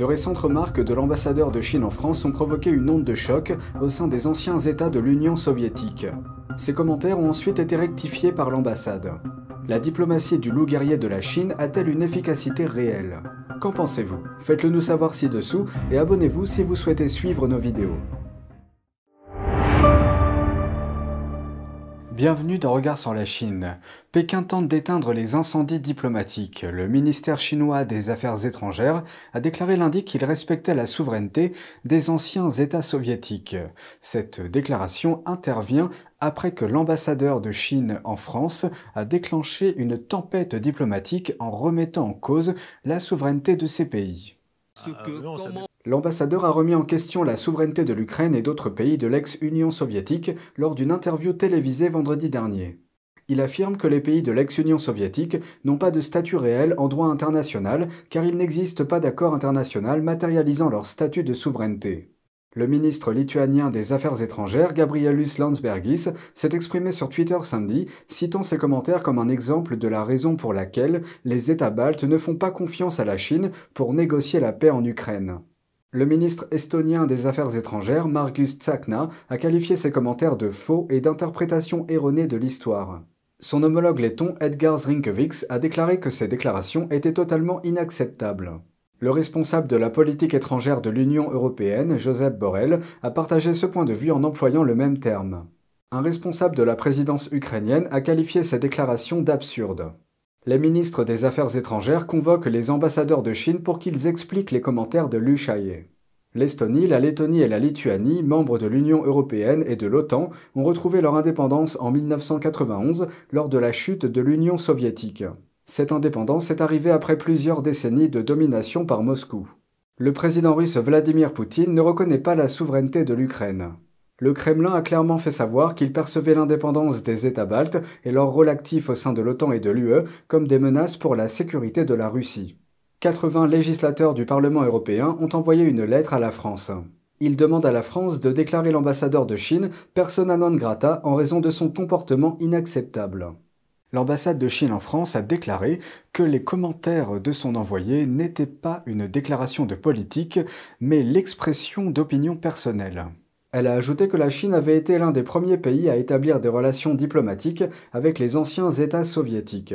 De récentes remarques de l'ambassadeur de Chine en France ont provoqué une onde de choc au sein des anciens États de l'Union soviétique. Ces commentaires ont ensuite été rectifiés par l'ambassade. La diplomatie du loup guerrier de la Chine a-t-elle une efficacité réelle Qu'en pensez-vous Faites-le nous savoir ci-dessous et abonnez-vous si vous souhaitez suivre nos vidéos. Bienvenue dans Regard sur la Chine. Pékin tente d'éteindre les incendies diplomatiques. Le ministère chinois des Affaires étrangères a déclaré lundi qu'il respectait la souveraineté des anciens États soviétiques. Cette déclaration intervient après que l'ambassadeur de Chine en France a déclenché une tempête diplomatique en remettant en cause la souveraineté de ces pays. Ah, euh, L'ambassadeur a remis en question la souveraineté de l'Ukraine et d'autres pays de l'ex-Union soviétique lors d'une interview télévisée vendredi dernier. Il affirme que les pays de l'ex-Union soviétique n'ont pas de statut réel en droit international car il n'existe pas d'accord international matérialisant leur statut de souveraineté. Le ministre lituanien des Affaires étrangères, Gabrielus Landsbergis, s'est exprimé sur Twitter samedi, citant ses commentaires comme un exemple de la raison pour laquelle les États baltes ne font pas confiance à la Chine pour négocier la paix en Ukraine. Le ministre estonien des Affaires étrangères, Margus Tsakna, a qualifié ses commentaires de faux et d'interprétation erronée de l'histoire. Son homologue letton Edgar Zrinkevics a déclaré que ces déclarations étaient totalement inacceptables. Le responsable de la politique étrangère de l'Union européenne, Joseph Borrell, a partagé ce point de vue en employant le même terme. Un responsable de la présidence ukrainienne a qualifié ces déclarations d'absurdes. Les ministres des Affaires étrangères convoquent les ambassadeurs de Chine pour qu'ils expliquent les commentaires de Liu Xiaoye. L'Estonie, la Lettonie et la Lituanie, membres de l'Union européenne et de l'OTAN, ont retrouvé leur indépendance en 1991 lors de la chute de l'Union soviétique. Cette indépendance est arrivée après plusieurs décennies de domination par Moscou. Le président russe Vladimir Poutine ne reconnaît pas la souveraineté de l'Ukraine. Le Kremlin a clairement fait savoir qu'il percevait l'indépendance des États baltes et leur rôle actif au sein de l'OTAN et de l'UE comme des menaces pour la sécurité de la Russie. 80 législateurs du Parlement européen ont envoyé une lettre à la France. Ils demandent à la France de déclarer l'ambassadeur de Chine persona non grata en raison de son comportement inacceptable. L'ambassade de Chine en France a déclaré que les commentaires de son envoyé n'étaient pas une déclaration de politique, mais l'expression d'opinion personnelle. Elle a ajouté que la Chine avait été l'un des premiers pays à établir des relations diplomatiques avec les anciens États soviétiques.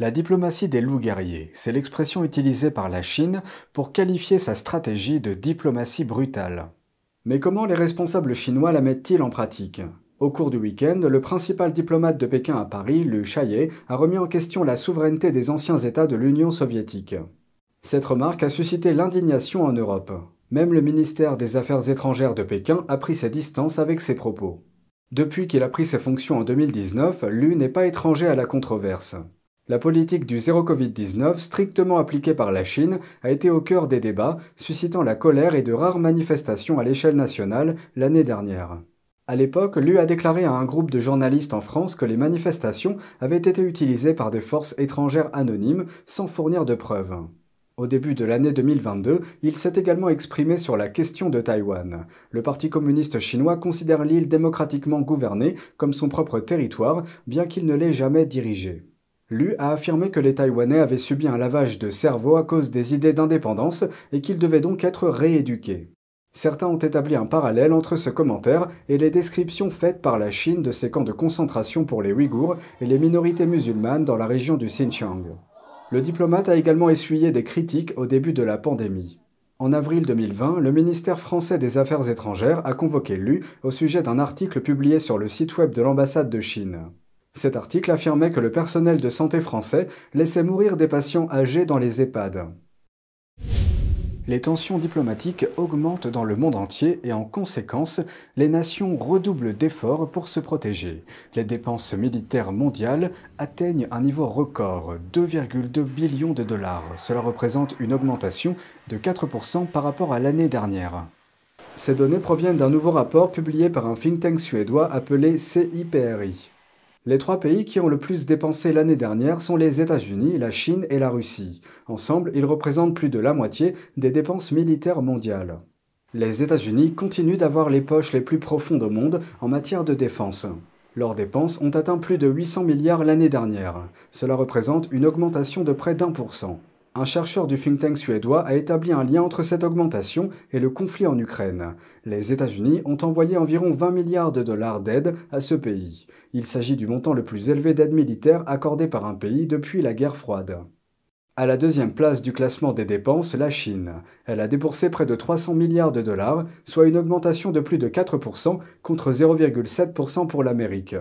La diplomatie des loups guerriers, c'est l'expression utilisée par la Chine pour qualifier sa stratégie de diplomatie brutale. Mais comment les responsables chinois la mettent-ils en pratique Au cours du week-end, le principal diplomate de Pékin à Paris, Liu Chaillet, a remis en question la souveraineté des anciens États de l'Union soviétique. Cette remarque a suscité l'indignation en Europe. Même le ministère des Affaires étrangères de Pékin a pris ses distances avec ses propos. Depuis qu'il a pris ses fonctions en 2019, l'U n'est pas étranger à la controverse. La politique du zéro Covid-19, strictement appliquée par la Chine, a été au cœur des débats, suscitant la colère et de rares manifestations à l'échelle nationale l'année dernière. À l'époque, l'U a déclaré à un groupe de journalistes en France que les manifestations avaient été utilisées par des forces étrangères anonymes sans fournir de preuves. Au début de l'année 2022, il s'est également exprimé sur la question de Taïwan. Le Parti communiste chinois considère l'île démocratiquement gouvernée comme son propre territoire, bien qu'il ne l'ait jamais dirigée. Lu a affirmé que les Taïwanais avaient subi un lavage de cerveau à cause des idées d'indépendance et qu'ils devaient donc être rééduqués. Certains ont établi un parallèle entre ce commentaire et les descriptions faites par la Chine de ses camps de concentration pour les Ouïghours et les minorités musulmanes dans la région du Xinjiang. Le diplomate a également essuyé des critiques au début de la pandémie. En avril 2020, le ministère français des Affaires étrangères a convoqué l'U au sujet d'un article publié sur le site web de l'ambassade de Chine. Cet article affirmait que le personnel de santé français laissait mourir des patients âgés dans les EHPAD les tensions diplomatiques augmentent dans le monde entier et en conséquence, les nations redoublent d'efforts pour se protéger. Les dépenses militaires mondiales atteignent un niveau record, 2,2 billions de dollars. Cela représente une augmentation de 4% par rapport à l'année dernière. Ces données proviennent d'un nouveau rapport publié par un think tank suédois appelé CIPRI. Les trois pays qui ont le plus dépensé l'année dernière sont les États-Unis, la Chine et la Russie. Ensemble, ils représentent plus de la moitié des dépenses militaires mondiales. Les États-Unis continuent d'avoir les poches les plus profondes au monde en matière de défense. Leurs dépenses ont atteint plus de 800 milliards l'année dernière. Cela représente une augmentation de près d'un pour un chercheur du think tank suédois a établi un lien entre cette augmentation et le conflit en Ukraine. Les États-Unis ont envoyé environ 20 milliards de dollars d'aide à ce pays. Il s'agit du montant le plus élevé d'aide militaire accordée par un pays depuis la guerre froide. À la deuxième place du classement des dépenses, la Chine. Elle a déboursé près de 300 milliards de dollars, soit une augmentation de plus de 4% contre 0,7% pour l'Amérique.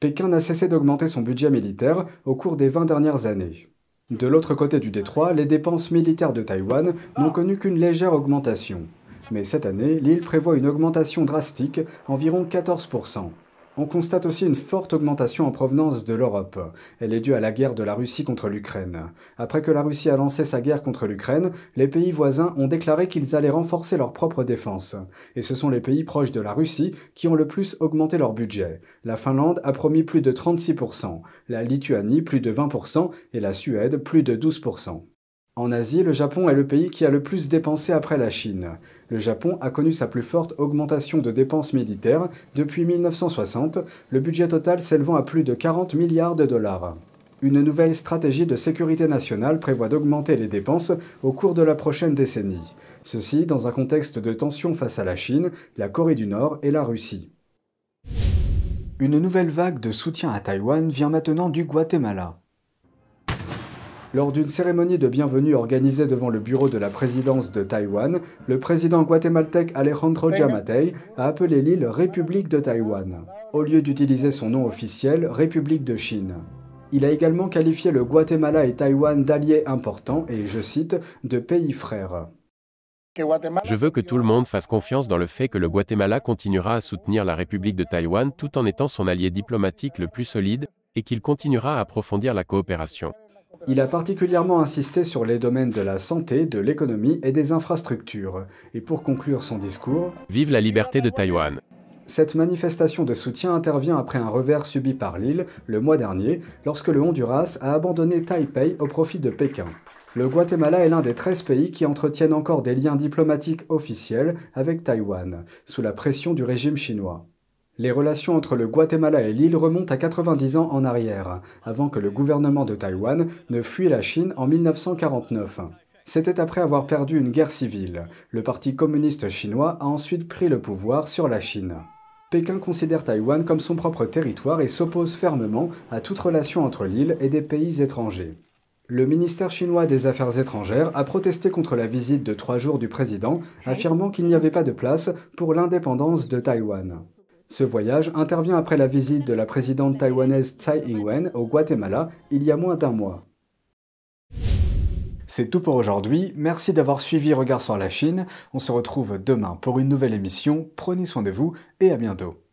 Pékin n'a cessé d'augmenter son budget militaire au cours des 20 dernières années. De l'autre côté du détroit, les dépenses militaires de Taïwan n'ont connu qu'une légère augmentation. Mais cette année, l'île prévoit une augmentation drastique, environ 14%. On constate aussi une forte augmentation en provenance de l'Europe. Elle est due à la guerre de la Russie contre l'Ukraine. Après que la Russie a lancé sa guerre contre l'Ukraine, les pays voisins ont déclaré qu'ils allaient renforcer leur propre défense. Et ce sont les pays proches de la Russie qui ont le plus augmenté leur budget. La Finlande a promis plus de 36%, la Lituanie plus de 20% et la Suède plus de 12%. En Asie, le Japon est le pays qui a le plus dépensé après la Chine. Le Japon a connu sa plus forte augmentation de dépenses militaires depuis 1960, le budget total s'élevant à plus de 40 milliards de dollars. Une nouvelle stratégie de sécurité nationale prévoit d'augmenter les dépenses au cours de la prochaine décennie. Ceci dans un contexte de tension face à la Chine, la Corée du Nord et la Russie. Une nouvelle vague de soutien à Taïwan vient maintenant du Guatemala. Lors d'une cérémonie de bienvenue organisée devant le bureau de la présidence de Taïwan, le président guatémaltèque Alejandro Jamatei a appelé l'île République de Taïwan, au lieu d'utiliser son nom officiel, République de Chine. Il a également qualifié le Guatemala et Taïwan d'alliés importants et, je cite, de pays frères. Je veux que tout le monde fasse confiance dans le fait que le Guatemala continuera à soutenir la République de Taïwan tout en étant son allié diplomatique le plus solide, et qu'il continuera à approfondir la coopération. Il a particulièrement insisté sur les domaines de la santé, de l'économie et des infrastructures. Et pour conclure son discours, Vive la liberté de Taïwan cette manifestation de soutien intervient après un revers subi par l'île le mois dernier, lorsque le Honduras a abandonné Taipei au profit de Pékin. Le Guatemala est l'un des 13 pays qui entretiennent encore des liens diplomatiques officiels avec Taïwan, sous la pression du régime chinois. Les relations entre le Guatemala et l'île remontent à 90 ans en arrière, avant que le gouvernement de Taïwan ne fuit la Chine en 1949. C'était après avoir perdu une guerre civile. Le Parti communiste chinois a ensuite pris le pouvoir sur la Chine. Pékin considère Taïwan comme son propre territoire et s'oppose fermement à toute relation entre l'île et des pays étrangers. Le ministère chinois des Affaires étrangères a protesté contre la visite de trois jours du président, affirmant qu'il n'y avait pas de place pour l'indépendance de Taïwan. Ce voyage intervient après la visite de la présidente taïwanaise Tsai Ing-wen au Guatemala il y a moins d'un mois. C'est tout pour aujourd'hui, merci d'avoir suivi Regard sur la Chine, on se retrouve demain pour une nouvelle émission, prenez soin de vous et à bientôt.